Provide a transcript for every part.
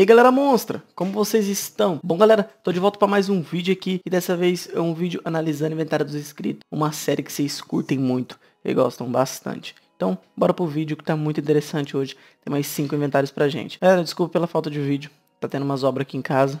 aí galera monstra, como vocês estão? Bom galera, tô de volta para mais um vídeo aqui e dessa vez é um vídeo analisando o inventário dos inscritos, uma série que vocês curtem muito e gostam bastante. Então, bora pro vídeo que tá muito interessante hoje, tem mais 5 inventários pra gente. Galera, desculpa pela falta de vídeo, tá tendo umas obras aqui em casa,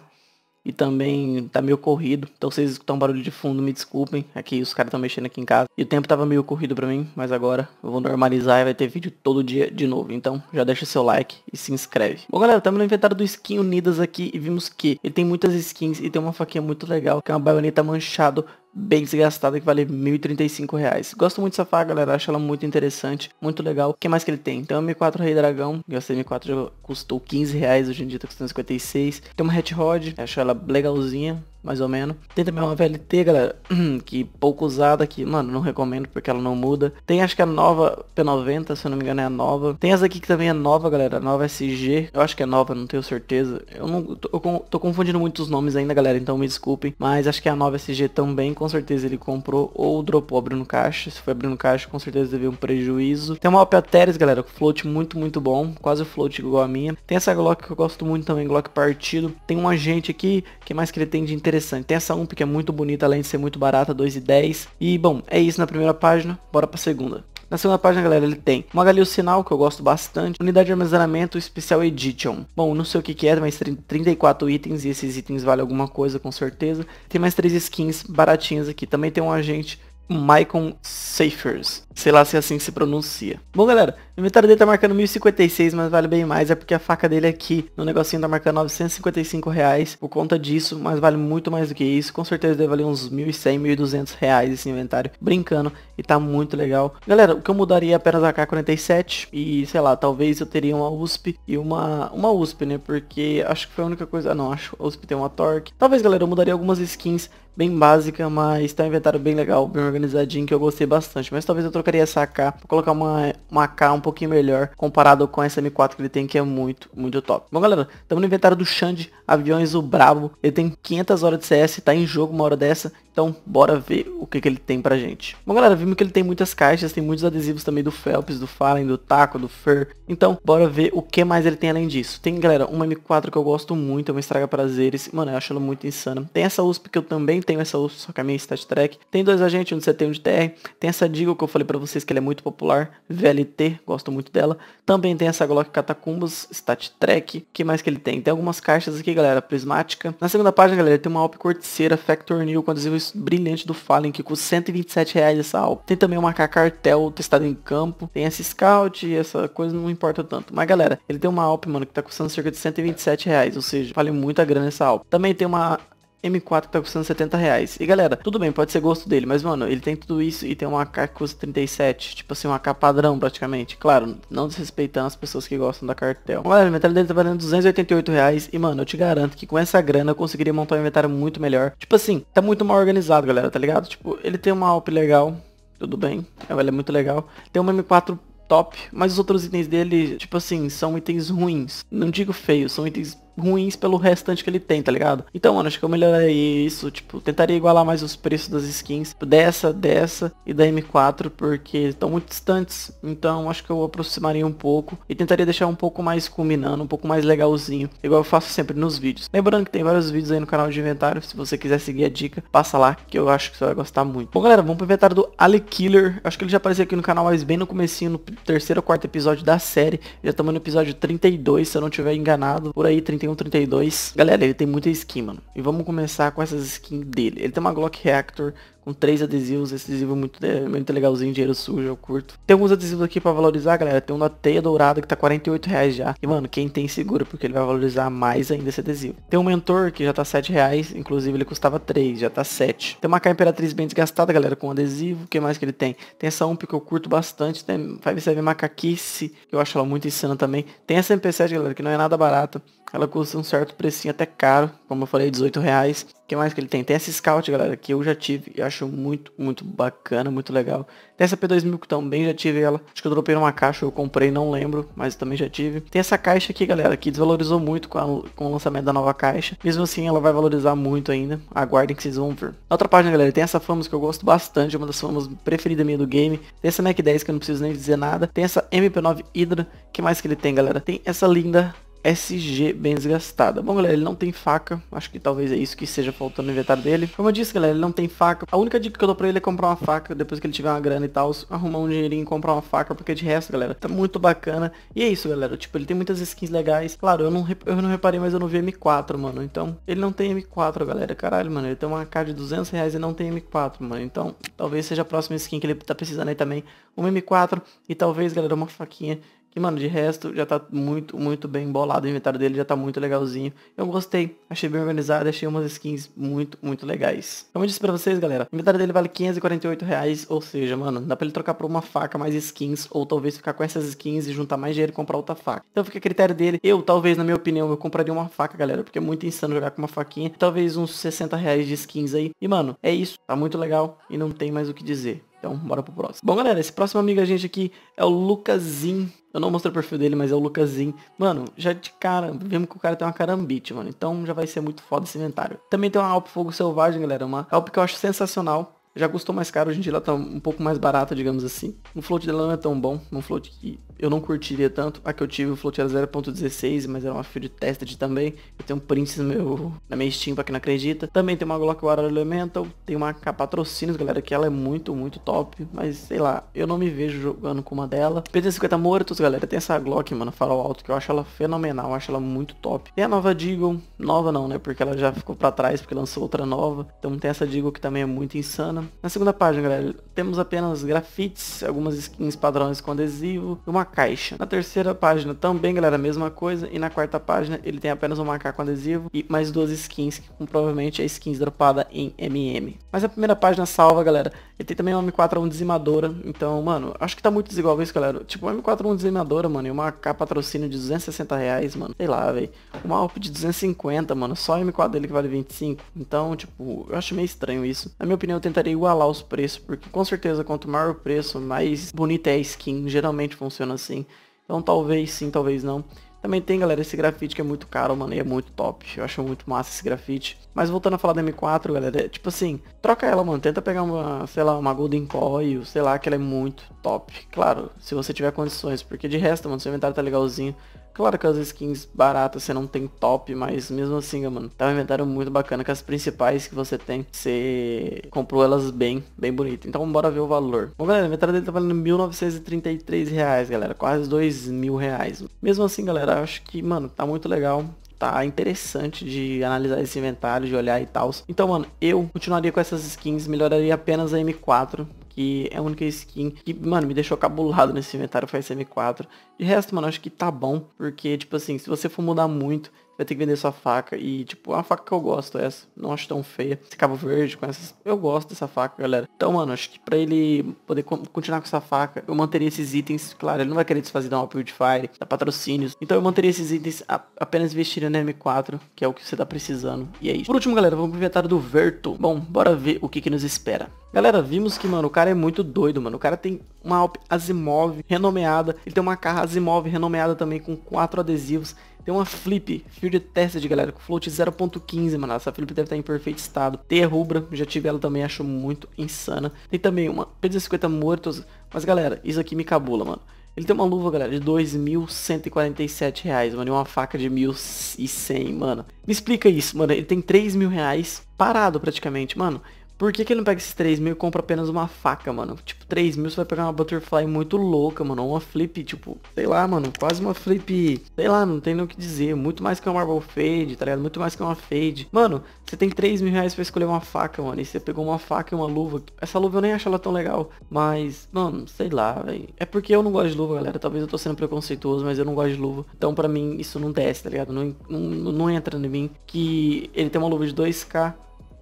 e também tá meio corrido. Então vocês escutam um barulho de fundo, me desculpem. Aqui é os caras estão mexendo aqui em casa. E o tempo tava meio corrido para mim, mas agora eu vou normalizar e vai ter vídeo todo dia de novo. Então já deixa seu like e se inscreve. Bom galera, estamos no inventário do Skin Unidas aqui e vimos que ele tem muitas skins e tem uma faquinha muito legal, que é uma baioneta manchado bem desgastada que vale 1.035 reais Gosto muito dessa faca, galera. Acho ela muito interessante, muito legal. O que mais que ele tem? então M4 Rei Dragão. Gastei M4 já custou 15 reais, hoje em dia tá custando 56. Tem uma Hat Rod, acho ela legalzinha mais ou menos. Tem também uma VLT, galera, que pouco usada, que, mano, não recomendo porque ela não muda. Tem, acho que a nova P90, se eu não me engano, é a nova. Tem essa aqui que também é nova, galera, a nova SG. Eu acho que é nova, não tenho certeza. Eu não tô, eu tô confundindo muitos nomes ainda, galera, então me desculpem. Mas acho que é a nova SG também com certeza ele comprou ou dropou abrindo caixa. Se foi abrindo caixa, com certeza teve um prejuízo. Tem uma OP galera, com float muito, muito bom. Quase float igual a minha. Tem essa Glock que eu gosto muito também, Glock partido. Tem um agente aqui, que mais que ele tem de interessante? Tem essa UMP que é muito bonita, além de ser muito barata, 2,10. E, bom, é isso na primeira página. Bora pra segunda. Na segunda página, galera, ele tem uma galinha sinal que eu gosto bastante, unidade de armazenamento especial edition. Bom, não sei o que, que é, mas 34 itens, e esses itens valem alguma coisa, com certeza. Tem mais três skins baratinhas aqui. Também tem um agente Michael Safers. Sei lá se é assim se pronuncia. Bom, galera, o inventário dele tá marcando 1056, mas vale bem mais. É porque a faca dele aqui no negocinho tá marcando 955 reais. Por conta disso, mas vale muito mais do que isso. Com certeza deve valer uns 1.100, 1.200 reais esse inventário. Brincando. E tá muito legal. Galera, o que eu mudaria é apenas a K47. E, sei lá, talvez eu teria uma USP e uma, uma USP, né? Porque acho que foi a única coisa... Ah, não, acho que a USP tem uma Torque. Talvez, galera, eu mudaria algumas skins bem básica, mas tá um inventário bem legal, bem organizadinho, que eu gostei bastante. Mas talvez eu trocaria essa AK, vou colocar uma, uma AK um pouquinho melhor, comparado com essa M4 que ele tem, que é muito, muito top. Bom, galera, estamos no inventário do Xande, aviões, o brabo. Ele tem 500 horas de CS, tá em jogo uma hora dessa, então bora ver o que, que ele tem pra gente. Bom, galera, vimos que ele tem muitas caixas, tem muitos adesivos também do Phelps, do Fallen, do Taco, do Fur. Então, bora ver o que mais ele tem além disso. Tem, galera, uma M4 que eu gosto muito, é uma estraga prazeres. Mano, eu acho ela muito insana. Tem essa USP que eu também tem tenho essa urso, só que a é minha stat track. Tem dois agentes, um de CT e um de TR. Tem essa Diggle que eu falei pra vocês que ela é muito popular, VLT, gosto muito dela. Também tem essa Glock Catacumbas, stat track. que mais que ele tem? Tem algumas caixas aqui, galera, prismática. Na segunda página, galera, tem uma Alp Corticeira Factor New com adesivo brilhante do Fallen, que custa 127 reais essa Alp. Tem também uma K-Cartel testada em campo. Tem essa Scout, essa coisa não importa tanto. Mas, galera, ele tem uma Alp, mano, que tá custando cerca de 127 reais, ou seja, vale muita grana essa Alp. Também tem uma M4 que tá custando 70 reais. E galera, tudo bem, pode ser gosto dele, mas mano, ele tem tudo isso e tem uma AK que custa 37, tipo assim, uma AK padrão praticamente. Claro, não desrespeitando as pessoas que gostam da cartel. galera, o inventário dele tá valendo 288 reais e mano, eu te garanto que com essa grana eu conseguiria montar um inventário muito melhor. Tipo assim, tá muito mal organizado, galera, tá ligado? Tipo, ele tem uma AWP legal, tudo bem, é, ela é muito legal. Tem uma M4 top, mas os outros itens dele, tipo assim, são itens ruins. Não digo feio, são itens ruins pelo restante que ele tem, tá ligado? Então, mano, acho que eu melhoraria isso, tipo, tentaria igualar mais os preços das skins dessa, dessa e da M4, porque estão muito distantes, então acho que eu aproximaria um pouco e tentaria deixar um pouco mais culminando, um pouco mais legalzinho, igual eu faço sempre nos vídeos. Lembrando que tem vários vídeos aí no canal de inventário, se você quiser seguir a dica, passa lá, que eu acho que você vai gostar muito. Bom, galera, vamos pro inventário do Ali Killer, acho que ele já apareceu aqui no canal, mas bem no comecinho, no terceiro ou quarto episódio da série, já estamos no episódio 32, se eu não estiver enganado, por aí, 31 132, 32. Galera, ele tem muita skin, mano. E vamos começar com essas skins dele. Ele tem uma Glock Reactor com três adesivos, esse adesivo é muito, muito legalzinho, dinheiro sujo, eu curto. Tem alguns adesivos aqui para valorizar, galera. Tem um da teia dourada que tá 48 reais já. E, mano, quem tem segura, porque ele vai valorizar mais ainda esse adesivo. Tem um mentor que já tá 7 reais, inclusive ele custava 3, já tá 7. Tem uma K Imperatriz bem desgastada, galera, com adesivo. O que mais que ele tem? Tem essa UMP que eu curto bastante. Tem 5 Macaquice, que eu acho ela muito insana também. Tem essa MP7, galera, que não é nada barata. Ela custa um certo precinho até caro, como eu falei, 18 reais que mais que ele tem? Tem essa Scout, galera, que eu já tive e acho muito, muito bacana, muito legal. Tem essa P2000 que também já tive ela. Acho que eu dropei numa caixa, eu comprei, não lembro, mas também já tive. Tem essa caixa aqui, galera, que desvalorizou muito com, a, com o lançamento da nova caixa. Mesmo assim, ela vai valorizar muito ainda. Aguardem que vocês vão ver. Na outra página, galera, tem essa famosa que eu gosto bastante, uma das famosas preferidas minha do game. Tem essa Mac 10 que eu não preciso nem dizer nada. Tem essa MP9 Hydra. que mais que ele tem, galera? Tem essa linda SG bem desgastada. Bom, galera, ele não tem faca. Acho que talvez é isso que seja faltando no inventário dele. Como eu disse, galera, ele não tem faca. A única dica que eu dou pra ele é comprar uma faca. Depois que ele tiver uma grana e tal, arrumar um dinheirinho e comprar uma faca. Porque de resto, galera, tá muito bacana. E é isso, galera. Tipo, ele tem muitas skins legais. Claro, eu não, eu não reparei, mas eu não vi M4, mano. Então, ele não tem M4, galera. Caralho, mano. Ele tem uma AK de 200 reais e não tem M4, mano. Então, talvez seja a próxima skin que ele tá precisando aí também. Uma M4 e talvez, galera, uma faquinha que, mano, de resto, já tá muito, muito bem bolado. O inventário dele já tá muito legalzinho. Eu gostei. Achei bem organizado. Achei umas skins muito, muito legais. Como eu disse pra vocês, galera, o inventário dele vale 548 reais. Ou seja, mano, dá pra ele trocar por uma faca, mais skins. Ou talvez ficar com essas skins e juntar mais dinheiro e comprar outra faca. Então fica a critério dele. Eu, talvez, na minha opinião, eu compraria uma faca, galera. Porque é muito insano jogar com uma faquinha. Talvez uns 60 reais de skins aí. E, mano, é isso. Tá muito legal e não tem mais o que dizer. Então, bora pro próximo. Bom, galera, esse próximo amigo da gente aqui é o Lucasim. Eu não mostrei o perfil dele, mas é o Lucasim. Mano, já de cara, vemos que o cara tem uma carambite, mano. Então já vai ser muito foda esse inventário. Também tem uma Alp Fogo Selvagem, galera. Uma Alp que eu acho sensacional já custou mais caro, hoje em dia ela tá um pouco mais barata, digamos assim. O float dela não é tão bom, um float que eu não curtiria tanto. A que eu tive, o float era 0.16, mas era uma field tested também. Eu tenho um prints meu, na minha Steam, pra quem não acredita. Também tem uma Glock War Elemental, tem uma K Patrocínios, galera, que ela é muito, muito top. Mas, sei lá, eu não me vejo jogando com uma dela. PT-50 mortos, galera, tem essa Glock, mano, farol alto, que eu acho ela fenomenal, eu acho ela muito top. Tem a nova Deagle, nova não, né, porque ela já ficou pra trás, porque lançou outra nova. Então tem essa Deagle que também é muito insana. Na segunda página, galera, temos apenas grafites, algumas skins padrões com adesivo e uma caixa. Na terceira página também, galera, a mesma coisa. E na quarta página ele tem apenas um macaco com adesivo e mais duas skins, que provavelmente é skins dropada em MM. Mas a primeira página salva, galera. Ele tem também uma M41 dizimadora. Então, mano, acho que tá muito desigual isso, galera. Tipo, uma M41 dizimadora, mano, e uma K patrocínio de 260 reais, mano. Sei lá, velho. Uma AWP de 250, mano. Só a M4 dele que vale 25. Então, tipo, eu acho meio estranho isso. Na minha opinião, eu tentaria igualar os preços, porque com certeza quanto maior o preço, mais bonita é a skin, geralmente funciona assim. Então talvez sim, talvez não. Também tem, galera, esse grafite que é muito caro, mano, e é muito top. Eu acho muito massa esse grafite. Mas voltando a falar da M4, galera, é, tipo assim, troca ela, mano. Tenta pegar uma, sei lá, uma Golden Coil, sei lá, que ela é muito top. Claro, se você tiver condições, porque de resto, mano, seu inventário tá legalzinho. Claro que as skins baratas você não tem top, mas mesmo assim, mano, tá um inventário muito bacana, que as principais que você tem, você comprou elas bem, bem bonito. Então bora ver o valor. Bom, galera, o inventário dele tá valendo 1.933 reais, galera, quase R$ mil reais. Mesmo assim, galera, acho que, mano, tá muito legal tá interessante de analisar esse inventário, de olhar e tal. Então, mano, eu continuaria com essas skins, melhoraria apenas a M4, que é a única skin que, mano, me deixou cabulado nesse inventário foi essa M4. De resto, mano, acho que tá bom, porque, tipo assim, se você for mudar muito, vai ter que vender sua faca. E, tipo, é uma faca que eu gosto, essa. Não acho tão feia. Esse cabo verde com essas. Eu gosto dessa faca, galera. Então, mano, acho que pra ele poder continuar com essa faca, eu manteria esses itens. Claro, ele não vai querer desfazer da Wildfire, da patrocínios. Então eu manteria esses itens apenas investindo na M4, que é o que você tá precisando. E é isso. Por último, galera, vamos pro inventário do Verto. Bom, bora ver o que, que nos espera. Galera, vimos que, mano, o cara é muito doido, mano. O cara tem uma Alp Asimov renomeada. Ele tem uma carra Asimov renomeada também com quatro adesivos. Tem uma flip, field tested, galera, com float 0.15, mano. Essa flip deve estar tá em perfeito estado. Tem a rubra, já tive ela também, acho muito insana. Tem também uma P250 mortos. Mas, galera, isso aqui me cabula, mano. Ele tem uma luva, galera, de 2.147 reais, mano, e uma faca de 1.100, mano. Me explica isso, mano. Ele tem 3 mil reais parado praticamente, mano. Por que, que ele não pega esses 3 mil e compra apenas uma faca, mano? Tipo, 3 mil você vai pegar uma Butterfly muito louca, mano. Uma flip, tipo, sei lá, mano. Quase uma flip, sei lá, não tem nem o que dizer. Muito mais que uma Marble Fade, tá ligado? Muito mais que uma Fade. Mano, você tem 3 mil reais pra escolher uma faca, mano. E você pegou uma faca e uma luva. Essa luva eu nem acho ela tão legal. Mas, mano, sei lá, velho. É porque eu não gosto de luva, galera. Talvez eu tô sendo preconceituoso, mas eu não gosto de luva. Então, pra mim, isso não desce, tá ligado? Não, não, não entra em mim que ele tem uma luva de 2K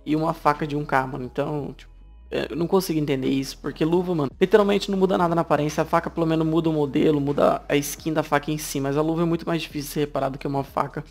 e uma faca de 1k, mano. Então, tipo, é, eu não consigo entender isso, porque luva, mano, literalmente não muda nada na aparência. A faca pelo menos muda o modelo, muda a skin da faca em si, mas a luva é muito mais difícil de ser reparada que uma faca.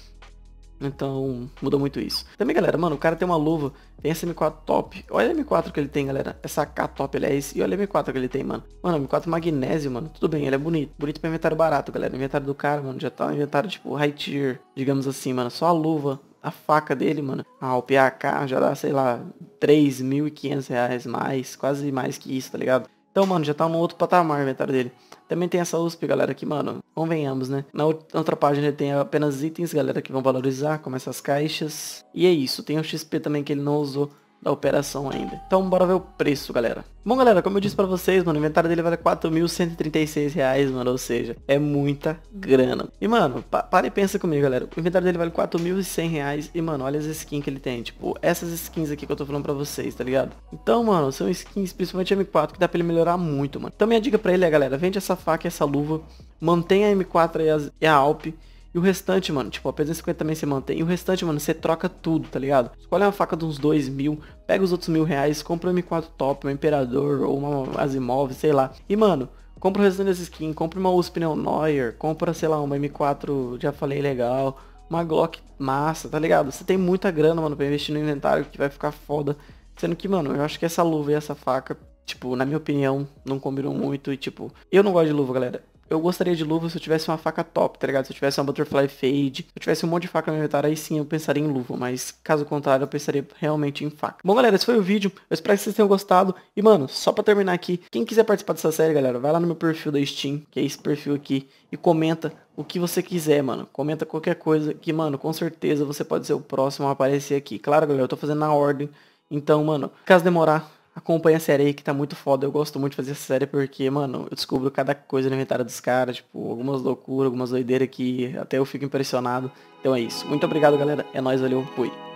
Então, muda muito isso. Também, galera, mano, o cara tem uma luva, tem essa M4 top. Olha a M4 que ele tem, galera. Essa K top, aliás. É e olha a M4 que ele tem, mano. Mano, M4 magnésio, mano. Tudo bem, ele é bonito. Bonito pra inventário barato, galera. O inventário do cara, mano, já tá um inventário, tipo, high tier, digamos assim, mano. Só a luva a faca dele, mano. ao o já dá, sei lá, 3.500 reais mais, quase mais que isso, tá ligado? Então, mano, já tá no outro patamar o inventário dele. Também tem essa USP, galera, que, mano, convenhamos, né? Na outra página ele tem apenas itens, galera, que vão valorizar, como essas caixas. E é isso, tem o XP também que ele não usou, da operação ainda. Então bora ver o preço, galera. Bom, galera, como eu disse pra vocês, mano, o inventário dele vale 4.136 reais, mano, ou seja, é muita grana. E, mano, pa para e pensa comigo, galera, o inventário dele vale 4.100 reais e, mano, olha as skins que ele tem, tipo, essas skins aqui que eu tô falando pra vocês, tá ligado? Então, mano, são skins, principalmente M4, que dá pra ele melhorar muito, mano. Então minha dica pra ele é, galera, vende essa faca e essa luva, mantenha a M4 e a, e a Alp, e o restante, mano, tipo, a P250 também você mantém. E o restante, mano, você troca tudo, tá ligado? Escolhe uma faca de uns dois mil, pega os outros mil reais, compra um M4 top, um Imperador ou uma Asimov, sei lá. E, mano, compra o restante dessa skin, compra uma USP Neo Neuer, compra, sei lá, uma M4, já falei, legal. Uma Glock massa, tá ligado? Você tem muita grana, mano, pra investir no inventário que vai ficar foda. Sendo que, mano, eu acho que essa luva e essa faca, tipo, na minha opinião, não combinam muito e, tipo, eu não gosto de luva, galera eu gostaria de luva se eu tivesse uma faca top, tá ligado? Se eu tivesse uma Butterfly Fade, se eu tivesse um monte de faca no inventário, aí sim eu pensaria em luva, mas caso contrário eu pensaria realmente em faca. Bom, galera, esse foi o vídeo, eu espero que vocês tenham gostado, e mano, só pra terminar aqui, quem quiser participar dessa série, galera, vai lá no meu perfil da Steam, que é esse perfil aqui, e comenta o que você quiser, mano. Comenta qualquer coisa, que, mano, com certeza você pode ser o próximo a aparecer aqui. Claro, galera, eu tô fazendo na ordem, então, mano, caso demorar, acompanha a série aí que tá muito foda. Eu gosto muito de fazer essa série porque, mano, eu descubro cada coisa no inventário dos caras, tipo, algumas loucuras, algumas doideiras que até eu fico impressionado. Então é isso. Muito obrigado, galera. É nóis, valeu, fui.